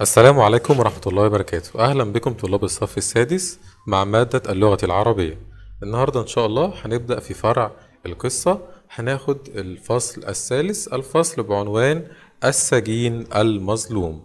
السلام عليكم ورحمة الله وبركاته أهلا بكم طلاب الصف السادس مع مادة اللغة العربية النهاردة إن شاء الله هنبدأ في فرع القصة هناخد الفصل الثالث الفصل بعنوان السجين المظلوم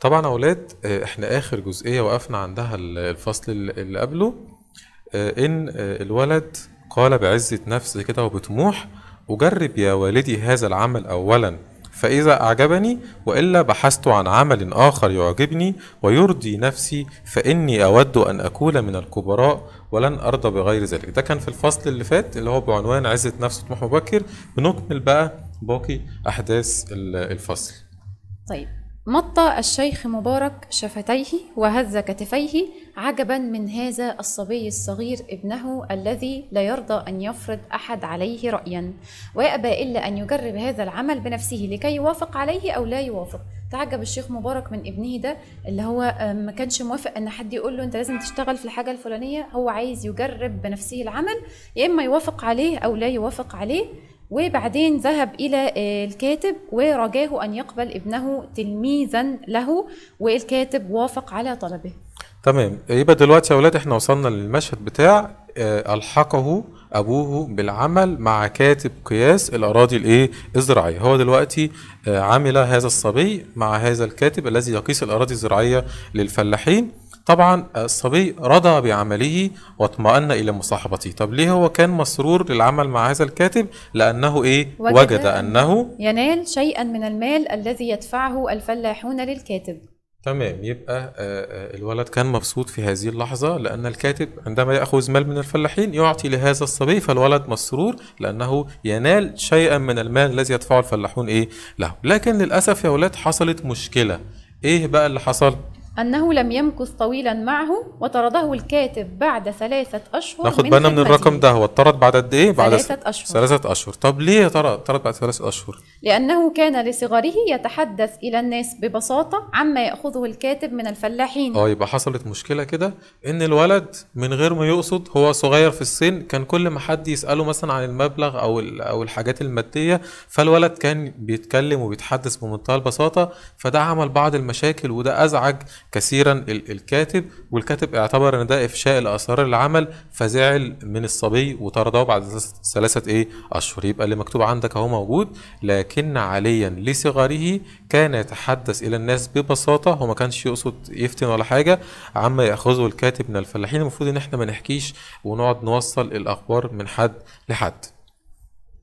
طبعا يا أولاد آه، إحنا آخر جزئية وقفنا عندها الفصل اللي قبله آه، إن آه، الولد قال بعزة نفس كده وبطموح أجرب يا والدي هذا العمل أولا فإذا أعجبني وإلا بحثت عن عمل آخر يعجبني ويرضي نفسي فإني أود أن أكون من الكبراء ولن أرضى بغير ذلك ده كان في الفصل اللي فات اللي هو بعنوان عزة نفس طموح مبكر بنكمل بقى باقي أحداث الفصل طيب مط الشيخ مبارك شفتيه وهز كتفيه عجبا من هذا الصبي الصغير ابنه الذي لا يرضى ان يفرض احد عليه رايا ويابى الا ان يجرب هذا العمل بنفسه لكي يوافق عليه او لا يوافق تعجب الشيخ مبارك من ابنه ده اللي هو آه، ما كانش موافق ان حد يقول له انت لازم تشتغل في الحاجه الفلانيه هو عايز يجرب بنفسه العمل يا اما يوافق عليه او لا يوافق عليه وبعدين ذهب إلى آه، الكاتب ورجاه أن يقبل ابنه تلميذا له والكاتب وافق على طلبه تمام يبقى دلوقتي يا ولاد احنا وصلنا للمشهد بتاع آه، ألحقه أبوه بالعمل مع كاتب قياس الأراضي الإيه الزراعية هو دلوقتي آه، عمل هذا الصبي مع هذا الكاتب الذي يقيس الأراضي الزراعية للفلاحين طبعا الصبي رضى بعمله واطمأن إلى مصاحبته طب ليه هو كان مسرور للعمل مع هذا الكاتب لأنه إيه وجد, وجد أنه ينال شيئا من المال الذي يدفعه الفلاحون للكاتب تمام يبقى آه، آه، الولد كان مبسوط في هذه اللحظة لأن الكاتب عندما يأخذ مال من الفلاحين يعطي لهذا الصبي فالولد مسرور لأنه ينال شيئا من المال الذي يدفعه الفلاحون إيه له لكن للأسف يا ولاد حصلت مشكلة إيه بقى اللي حصل؟ أنه لم يمكث طويلا معه وطرده الكاتب بعد ثلاثة أشهر ناخد بالنا من, الرقم ده هو اطرد بعد قد إيه؟ بعد ثلاثة أشهر ثلاثة أشهر طب ليه طرد, ترى بعد ثلاثة أشهر؟ لأنه كان لصغره يتحدث إلى الناس ببساطة عما يأخذه الكاتب من الفلاحين اه يبقى حصلت مشكلة كده إن الولد من غير ما يقصد هو صغير في السن كان كل ما حد يسأله مثلا عن المبلغ أو أو الحاجات المادية فالولد كان بيتكلم وبيتحدث بمنتهى البساطة فده عمل بعض المشاكل وده أزعج كثيرا الكاتب والكاتب اعتبر ان ده افشاء لاسرار العمل فزعل من الصبي وطرده بعد ثلاثه ايه اشهر يبقى اللي مكتوب عندك اهو موجود لكن عليا لصغره كان يتحدث الى الناس ببساطه هو ما كانش يقصد يفتن ولا حاجه عما ياخذه الكاتب من الفلاحين المفروض ان احنا ما نحكيش ونقعد نوصل الاخبار من حد لحد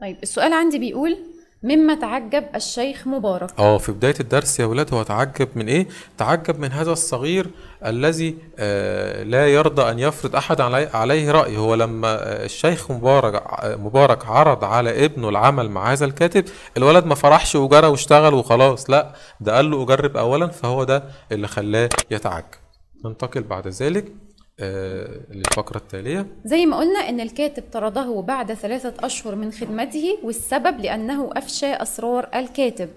طيب السؤال عندي بيقول مما تعجب الشيخ مبارك اه في بدايه الدرس يا ولاد هو تعجب من ايه تعجب من هذا الصغير الذي آه، لا يرضى ان يفرض احد عليه راي هو لما آه، الشيخ مبارك آه، مبارك عرض على ابنه العمل مع هذا الكاتب الولد ما فرحش وجرى واشتغل وخلاص لا ده قال له اجرب اولا فهو ده اللي خلاه يتعجب ننتقل بعد ذلك آه، للفقرة التالية زي ما قلنا أن الكاتب طرده بعد ثلاثة أشهر من خدمته والسبب لأنه أفشى أسرار الكاتب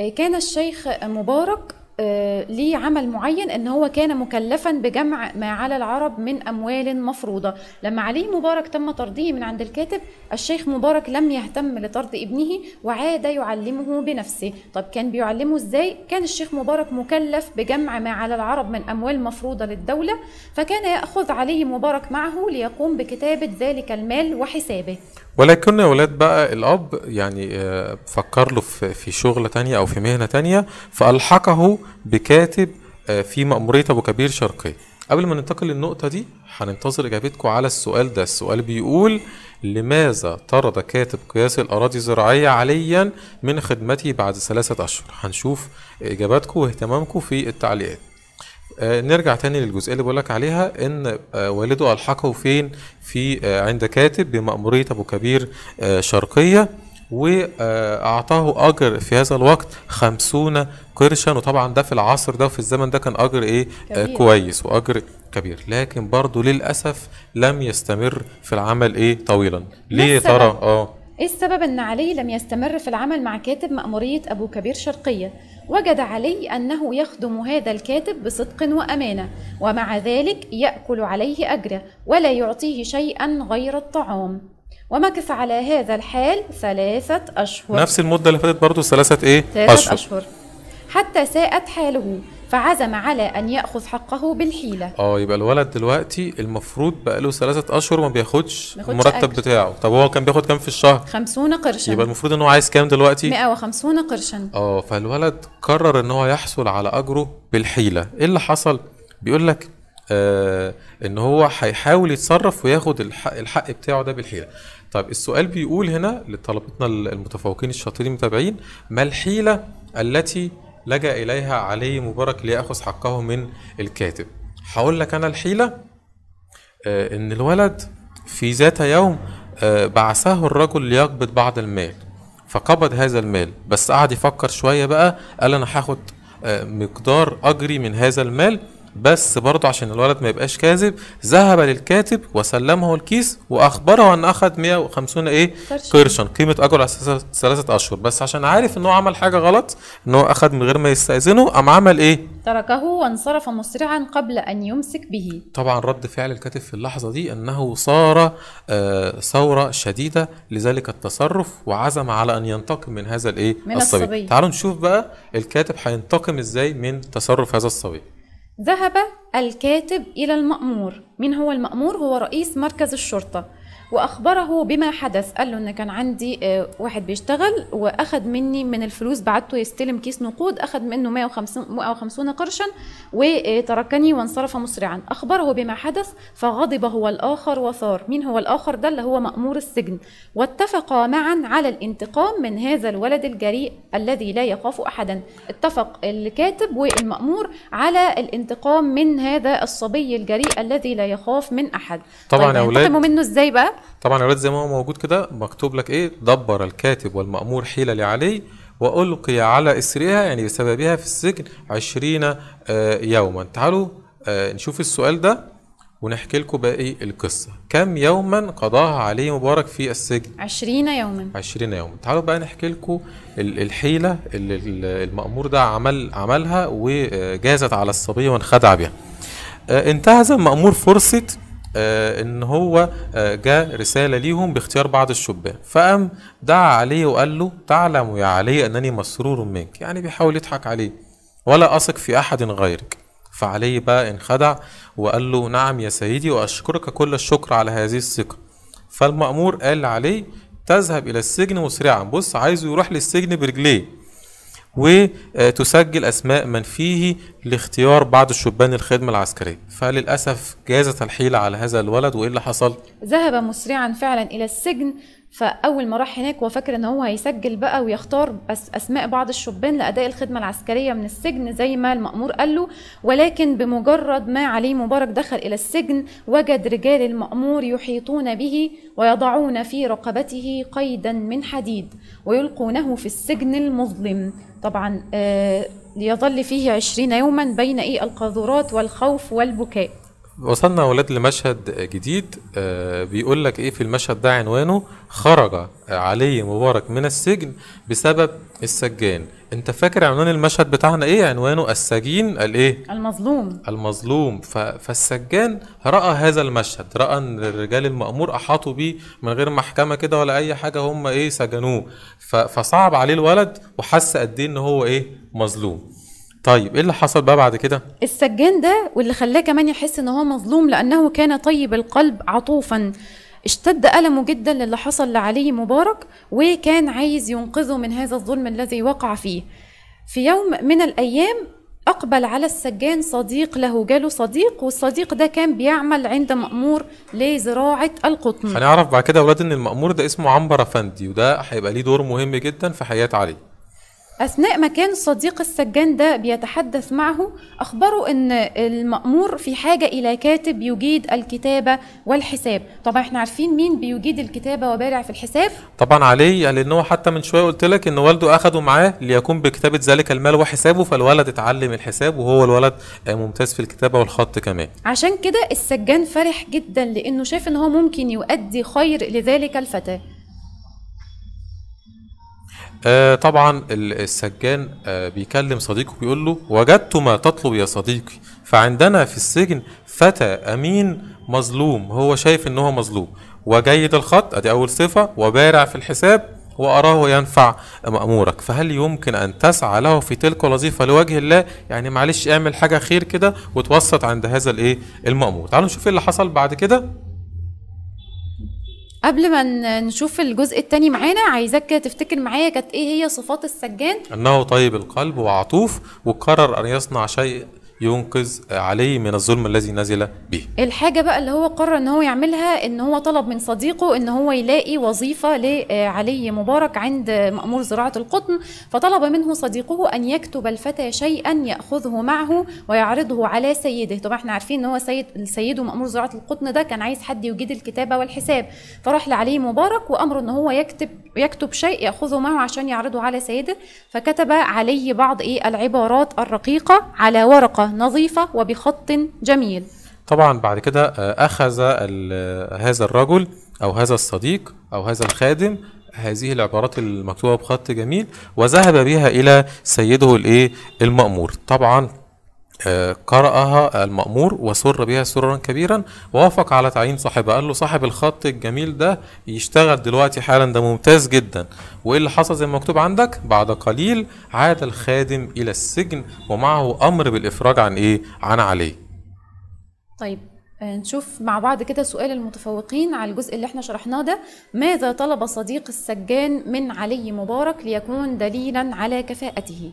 آه، كان الشيخ مبارك آه، ليه عمل معين ان هو كان مكلفا بجمع ما على العرب من اموال مفروضه لما علي مبارك تم طرده من عند الكاتب الشيخ مبارك لم يهتم لطرد ابنه وعاد يعلمه بنفسه طب كان بيعلمه ازاي كان الشيخ مبارك مكلف بجمع ما على العرب من اموال مفروضه للدوله فكان ياخذ علي مبارك معه ليقوم بكتابه ذلك المال وحسابه ولكن ولاد بقى الاب يعني آه، فكر له في شغلة تانية او في مهنة تانية فالحقه بكاتب آه، في مأمورية ابو كبير شرقية قبل ما ننتقل للنقطة دي هننتظر إجابتكم على السؤال ده السؤال بيقول لماذا طرد كاتب قياس الأراضي الزراعية عليا من خدمته بعد ثلاثة أشهر هنشوف إجاباتكم واهتمامكم في التعليقات آه، نرجع تاني للجزئيه اللي بقولك عليها ان آه، والده الحقه فين في آه، عند كاتب بمأموريه ابو كبير شرقيه وأعطاه أجر في هذا الوقت خمسون قرشا وطبعا ده في العصر ده وفي الزمن ده كان أجر إيه كبير. كويس وأجر كبير لكن برضه للأسف لم يستمر في العمل إيه طويلا إيه ليه ترى آه إيه السبب إن علي لم يستمر في العمل مع كاتب مأمورية أبو كبير شرقية وجد علي أنه يخدم هذا الكاتب بصدق وأمانة ومع ذلك يأكل عليه أجره ولا يعطيه شيئا غير الطعام ومكث على هذا الحال ثلاثة أشهر نفس المدة اللي فاتت برضه ثلاثة إيه؟ ثلاثة أشهر, أشهر. حتى ساءت حاله فعزم على أن يأخذ حقه بالحيلة اه يبقى الولد دلوقتي المفروض بقى له ثلاثة أشهر ما بياخدش المرتب بتاعه طب هو كان بياخد كام في الشهر 50 قرشا يبقى المفروض ان هو عايز كام دلوقتي 150 قرشا اه فالولد قرر ان هو يحصل على أجره بالحيلة ايه اللي حصل بيقول لك آه ان هو هيحاول يتصرف وياخد الحق, الحق بتاعه ده بالحيله طيب السؤال بيقول هنا لطلبتنا المتفوقين الشاطرين المتابعين ما الحيله التي لجأ إليها علي مبارك ليأخذ حقه من الكاتب هقول لك أنا الحيلة آه، إن الولد في ذات يوم آه، بعثه الرجل ليقبض بعض المال فقبض هذا المال بس قعد يفكر شوية بقى قال أنا هاخد آه، مقدار أجري من هذا المال بس برضه عشان الولد ما يبقاش كاذب ذهب للكاتب وسلمه الكيس واخبره ان اخذ 150 ايه قرشا قيمه اجر على ثلاثه اشهر بس عشان عارف ان هو عمل حاجه غلط ان هو اخذ من غير ما يستاذنه قام عمل ايه تركه وانصرف مسرعا قبل ان يمسك به طبعا رد فعل الكاتب في اللحظه دي انه صار آه ثوره شديده لذلك التصرف وعزم على ان ينتقم من هذا الايه من الصبي, الصبي. تعالوا نشوف بقى الكاتب هينتقم ازاي من تصرف هذا الصبي ذهب الكاتب إلى المأمور من هو المأمور؟ هو رئيس مركز الشرطة واخبره بما حدث قال له ان كان عندي آه، واحد بيشتغل واخذ مني من الفلوس بعته يستلم كيس نقود اخذ منه 150 150 قرشا وتركني وانصرف مسرعا اخبره بما حدث فغضب هو الاخر وثار مين هو الاخر ده اللي هو مامور السجن واتفقا معا على الانتقام من هذا الولد الجريء الذي لا يخاف احدا اتفق الكاتب والمامور على الانتقام من هذا الصبي الجريء الذي لا يخاف من احد طبعا طيب يا اولاد منه ازاي بقى طبعا يا زي ما هو موجود كده مكتوب لك ايه دبر الكاتب والمأمور حيلة لعلي وألقي على إسرها يعني بسببها في السجن عشرين آه، يوما تعالوا آه، نشوف السؤال ده ونحكي لكم باقي القصة كم يوما قضاها عليه مبارك في السجن عشرين يوما عشرين يوما تعالوا بقى نحكي لكم الحيلة اللي المأمور ده عمل عملها وجازت على الصبي وانخدع بها آه، انتهز المأمور فرصة آه، ان هو آه، جاء رساله ليهم باختيار بعض الشبان فقام دعا عليه وقال له تعلم يا علي انني مسرور منك يعني بيحاول يضحك عليه ولا اثق في احد غيرك فعلي بقى انخدع وقال له نعم يا سيدي واشكرك كل الشكر على هذه الثقه فالمأمور قال عليه تذهب الى السجن مسرعا بص عايزه يروح للسجن برجليه وتسجل أسماء من فيه لاختيار بعض الشبان الخدمة العسكرية فللأسف جازت الحيلة على هذا الولد وإيه اللي حصل؟ ذهب مسرعا فعلا إلى السجن فاول ما راح هناك وفكر ان هو هيسجل بقى ويختار بس اسماء بعض الشبان لاداء الخدمه العسكريه من السجن زي ما المامور قال له ولكن بمجرد ما علي مبارك دخل الى السجن وجد رجال المامور يحيطون به ويضعون في رقبته قيدا من حديد ويلقونه في السجن المظلم طبعا آه فيه عشرين يوما بين إيه القاذورات والخوف والبكاء وصلنا يا ولاد لمشهد جديد آه، بيقول لك ايه في المشهد ده عنوانه خرج علي مبارك من السجن بسبب السجان انت فاكر عنوان المشهد بتاعنا ايه عنوانه السجين الايه المظلوم المظلوم فالسجان راى هذا المشهد راى ان الرجال المامور احاطوا بيه من غير محكمه كده ولا اي حاجه هم ايه سجنوه فصعب عليه الولد وحس قد ايه ان هو ايه مظلوم طيب ايه اللي حصل بقى بعد كده السجان ده واللي خلاه كمان يحس ان هو مظلوم لانه كان طيب القلب عطوفا اشتد ألمه جدا للي حصل لعلي مبارك وكان عايز ينقذه من هذا الظلم الذي وقع فيه في يوم من الأيام أقبل على السجان صديق له جاله صديق والصديق ده كان بيعمل عند مأمور لزراعة القطن هنعرف بعد كده أولاد إن المأمور ده اسمه عنبر أفندي وده هيبقى ليه دور مهم جدا في حياة علي أثناء ما كان الصديق السجان ده بيتحدث معه أخبره أن المأمور في حاجة إلى كاتب يجيد الكتابة والحساب طبعا احنا عارفين مين بيجيد الكتابة وبارع في الحساب طبعا علي لأن هو حتى من شوية قلت لك أن والده أخده معاه ليقوم بكتابة ذلك المال وحسابه فالولد اتعلم الحساب وهو الولد ممتاز في الكتابة والخط كمان عشان كده السجان فرح جدا لأنه شاف أن هو ممكن يؤدي خير لذلك الفتاة آه طبعا السجان آه بيكلم صديقه بيقول له وجدت ما تطلب يا صديقي فعندنا في السجن فتى امين مظلوم هو شايف ان هو مظلوم وجيد الخط ادي اول صفه وبارع في الحساب وأراه ينفع مأمورك فهل يمكن أن تسعى له في تلك الوظيفة لوجه الله يعني معلش اعمل حاجة خير كده وتوسط عند هذا الإيه المأمور تعالوا نشوف إيه اللي حصل بعد كده قبل ما نشوف الجزء الثاني معانا عايزك تفتكر معايا كانت ايه هي صفات السجان انه طيب القلب وعطوف وقرر ان يصنع شيء ينقذ علي من الظلم الذي نزل به الحاجة بقى اللي هو قرر ان هو يعملها ان هو طلب من صديقه ان هو يلاقي وظيفة لعلي آه، مبارك عند مأمور زراعة القطن فطلب منه صديقه ان يكتب الفتى شيئا يأخذه معه ويعرضه على سيده طبعا احنا عارفين ان هو سيد سيده مأمور زراعة القطن ده كان عايز حد يجيد الكتابة والحساب فراح لعلي مبارك وامره ان هو يكتب يكتب شيء يأخذه معه عشان يعرضه على سيده فكتب علي بعض ايه العبارات الرقيقة على ورقة نظيفة وبخط جميل طبعا بعد كده آه، أخذ آه، هذا الرجل أو هذا الصديق أو هذا الخادم هذه العبارات المكتوبة بخط جميل وذهب بها إلى سيده الإيه المأمور طبعا قرأها المأمور وسر بها سرا كبيرا ووافق على تعيين صاحبها قال له صاحب الخط الجميل ده يشتغل دلوقتي حالا ده ممتاز جدا وإيه اللي حصل زي ما مكتوب عندك بعد قليل عاد الخادم إلى السجن ومعه أمر بالإفراج عن إيه عن علي طيب آه، نشوف مع بعض كده سؤال المتفوقين على الجزء اللي احنا شرحناه ده ماذا طلب صديق السجان من علي مبارك ليكون دليلا على كفاءته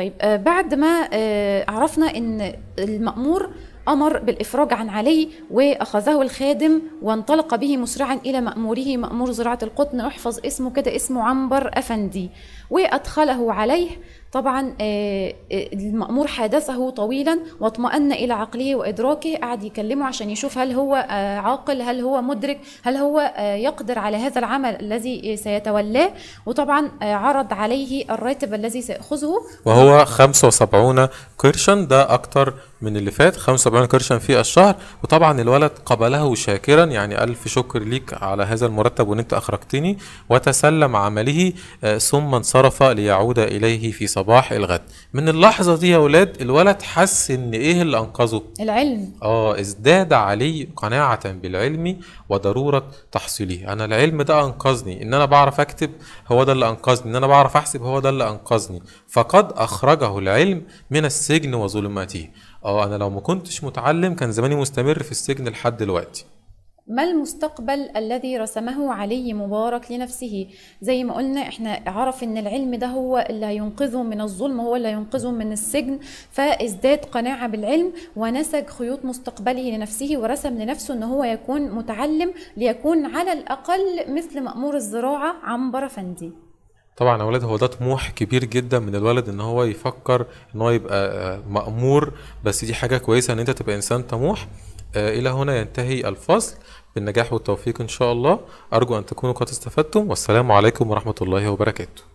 طيب آه، بعد ما آه، عرفنا ان المأمور أمر بالإفراج عن علي وأخذه الخادم وانطلق به مسرعا إلى مأموره مأمور زراعة القطن احفظ اسمه كده اسمه عنبر أفندي وأدخله عليه طبعا آه، آه، المأمور حادثه طويلا واطمأن إلى عقله وإدراكه قعد يكلمه عشان يشوف هل هو آه، عاقل هل هو مدرك هل هو يقدر على هذا العمل الذي سيتولاه وطبعا عرض عليه الراتب الذي سيأخذه وهو 75 قرشا ده أكتر من اللي فات 75 قرشا في الشهر وطبعا الولد قبله شاكرا يعني ألف شكر ليك على هذا المرتب وأن أنت أخرجتني وتسلم عمله ثم انصرف ليعود إليه في صلاة صباح الغد من اللحظه دي يا اولاد الولد حس ان ايه اللي انقذه العلم اه ازداد عليه قناعه بالعلم وضروره تحصيله انا العلم ده انقذني ان انا بعرف اكتب هو ده اللي انقذني ان انا بعرف احسب هو ده اللي انقذني فقد اخرجه العلم من السجن وظلماته اه انا لو ما كنتش متعلم كان زماني مستمر في السجن لحد دلوقتي ما المستقبل الذي رسمه علي مبارك لنفسه زي ما قلنا احنا عرف ان العلم ده هو اللي هينقذه من الظلم هو اللي هينقذه من السجن فازداد قناعة بالعلم ونسج خيوط مستقبله لنفسه ورسم لنفسه ان هو يكون متعلم ليكون على الاقل مثل مأمور الزراعة عنبر فندي طبعا اولاد هو ده طموح كبير جدا من الولد ان هو يفكر ان هو يبقى مامور بس دي حاجه كويسه ان انت تبقى انسان طموح آه، إلى هنا ينتهي الفصل بالنجاح والتوفيق إن شاء الله أرجو أن تكونوا قد استفدتم والسلام عليكم ورحمة الله وبركاته